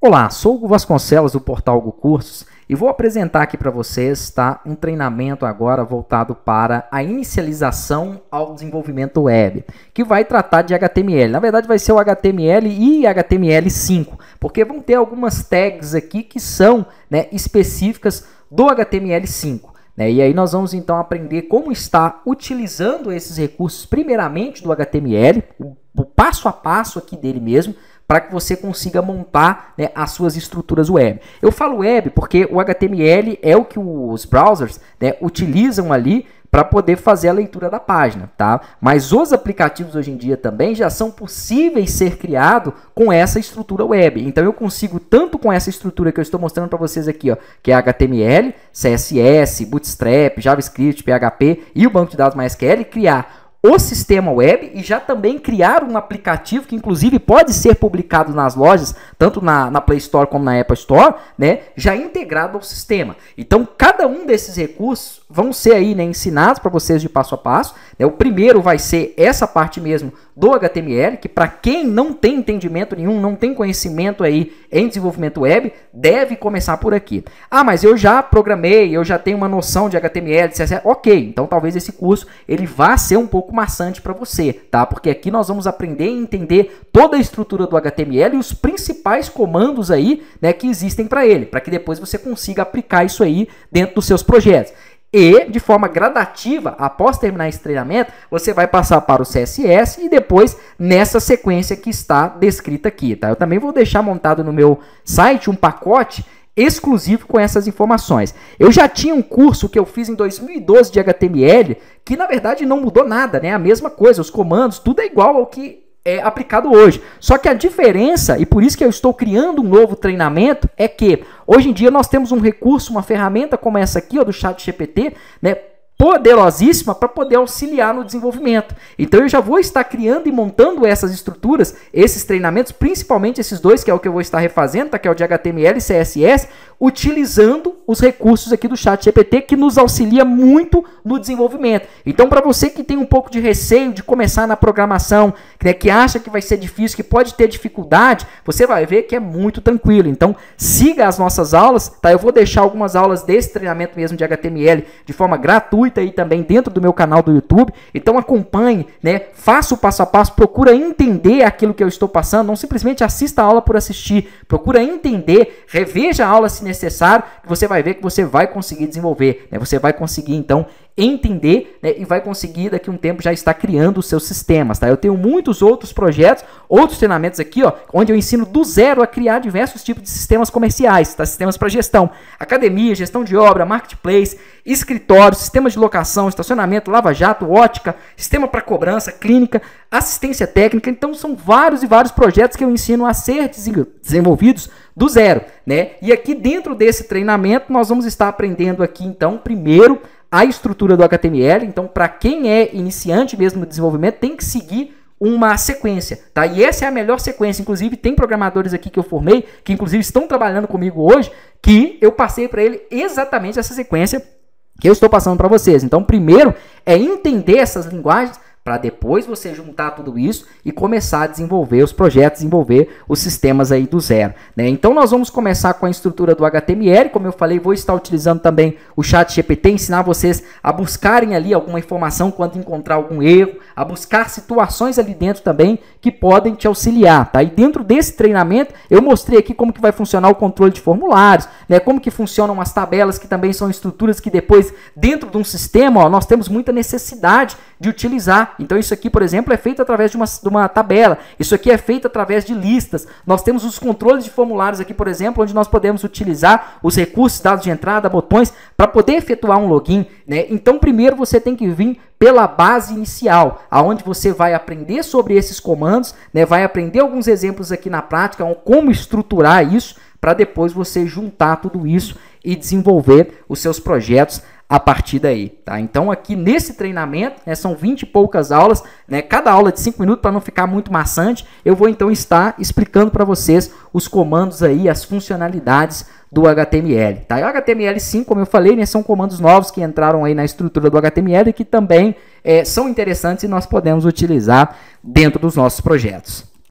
Olá, sou o Hugo Vasconcelos do Portal Hugo Cursos e vou apresentar aqui para vocês tá, um treinamento agora voltado para a inicialização ao desenvolvimento web, que vai tratar de HTML. Na verdade, vai ser o HTML e HTML5, porque vão ter algumas tags aqui que são né, específicas do HTML5. Né. E aí nós vamos então aprender como está utilizando esses recursos, primeiramente do HTML, o, passo a passo aqui dele mesmo, para que você consiga montar né, as suas estruturas web. Eu falo web porque o HTML é o que os browsers né, utilizam ali para poder fazer a leitura da página, tá? Mas os aplicativos hoje em dia também já são possíveis ser criados com essa estrutura web. Então eu consigo tanto com essa estrutura que eu estou mostrando para vocês aqui, ó, que é HTML, CSS, Bootstrap, JavaScript, PHP e o banco de dados MySQL criar o sistema web e já também criar um aplicativo que inclusive pode ser publicado nas lojas, tanto na, na Play Store como na Apple Store, né, já integrado ao sistema. Então, cada um desses recursos vão ser aí né, ensinados para vocês de passo a passo. Né? O primeiro vai ser essa parte mesmo do HTML, que para quem não tem entendimento nenhum, não tem conhecimento aí em desenvolvimento web, deve começar por aqui. Ah, mas eu já programei, eu já tenho uma noção de HTML, CSS. OK, então talvez esse curso ele vá ser um pouco maçante para você, tá? Porque aqui nós vamos aprender e entender toda a estrutura do HTML e os principais comandos aí, né, que existem para ele, para que depois você consiga aplicar isso aí dentro dos seus projetos. E, de forma gradativa, após terminar esse treinamento, você vai passar para o CSS e depois nessa sequência que está descrita aqui. Tá? Eu também vou deixar montado no meu site um pacote exclusivo com essas informações. Eu já tinha um curso que eu fiz em 2012 de HTML, que na verdade não mudou nada, né? A mesma coisa, os comandos, tudo é igual ao que é, aplicado hoje. Só que a diferença, e por isso que eu estou criando um novo treinamento, é que hoje em dia nós temos um recurso, uma ferramenta como essa aqui, ó, do Chat GPT, né, poderosíssima para poder auxiliar no desenvolvimento. Então eu já vou estar criando e montando essas estruturas, esses treinamentos, principalmente esses dois, que é o que eu vou estar refazendo, tá? que é o de HTML e CSS, utilizando os recursos aqui do chat GPT que nos auxilia muito no desenvolvimento. Então para você que tem um pouco de receio de começar na programação, né, que acha que vai ser difícil, que pode ter dificuldade, você vai ver que é muito tranquilo. Então siga as nossas aulas, tá? Eu vou deixar algumas aulas desse treinamento mesmo de HTML de forma gratuita gratuita aí também dentro do meu canal do YouTube. Então acompanhe, né? Faça o passo a passo, procura entender aquilo que eu estou passando, não simplesmente assista a aula por assistir. Procura entender, reveja a aula se necessário, que você vai ver que você vai conseguir desenvolver, né? Você vai conseguir então entender né, e vai conseguir daqui a um tempo já estar criando os seus sistemas. Tá? Eu tenho muitos outros projetos, outros treinamentos aqui, ó, onde eu ensino do zero a criar diversos tipos de sistemas comerciais, tá? sistemas para gestão, academia, gestão de obra, marketplace, escritório, sistema de locação, estacionamento, lava-jato, ótica, sistema para cobrança, clínica, assistência técnica. Então são vários e vários projetos que eu ensino a ser desenvolvidos do zero, né? E aqui dentro desse treinamento nós vamos estar aprendendo aqui então primeiro a estrutura do HTML. Então, para quem é iniciante mesmo no desenvolvimento, tem que seguir uma sequência, tá? E essa é a melhor sequência. Inclusive, tem programadores aqui que eu formei, que inclusive estão trabalhando comigo hoje, que eu passei para ele exatamente essa sequência que eu estou passando para vocês. Então, primeiro é entender essas linguagens para depois você juntar tudo isso e começar a desenvolver os projetos, desenvolver os sistemas aí do zero. Né? Então nós vamos começar com a estrutura do HTML, como eu falei, vou estar utilizando também o chat GPT, ensinar vocês a buscarem ali alguma informação quando encontrar algum erro, a buscar situações ali dentro também que podem te auxiliar. Tá? E dentro desse treinamento eu mostrei aqui como que vai funcionar o controle de formulários, né? Como que funcionam as tabelas, que também são estruturas que depois, dentro de um sistema, ó, nós temos muita necessidade de utilizar. Então, isso aqui, por exemplo, é feito através de uma, de uma tabela. Isso aqui é feito através de listas. Nós temos os controles de formulários aqui, por exemplo, onde nós podemos utilizar os recursos, dados de entrada, botões, para poder efetuar um login. Né? Então, primeiro você tem que vir pela base inicial, aonde você vai aprender sobre esses comandos, né? vai aprender alguns exemplos aqui na prática, como estruturar isso, para depois você juntar tudo isso e desenvolver os seus projetos a partir daí, tá? Então aqui nesse treinamento, né, são 20 e poucas aulas, né, cada aula de 5 minutos para não ficar muito maçante, eu vou então estar explicando para vocês os comandos aí, as funcionalidades do HTML, tá? o HTML5, como eu falei, né, são comandos novos que entraram aí na estrutura do HTML e que também é, são interessantes e nós podemos utilizar dentro dos nossos projetos.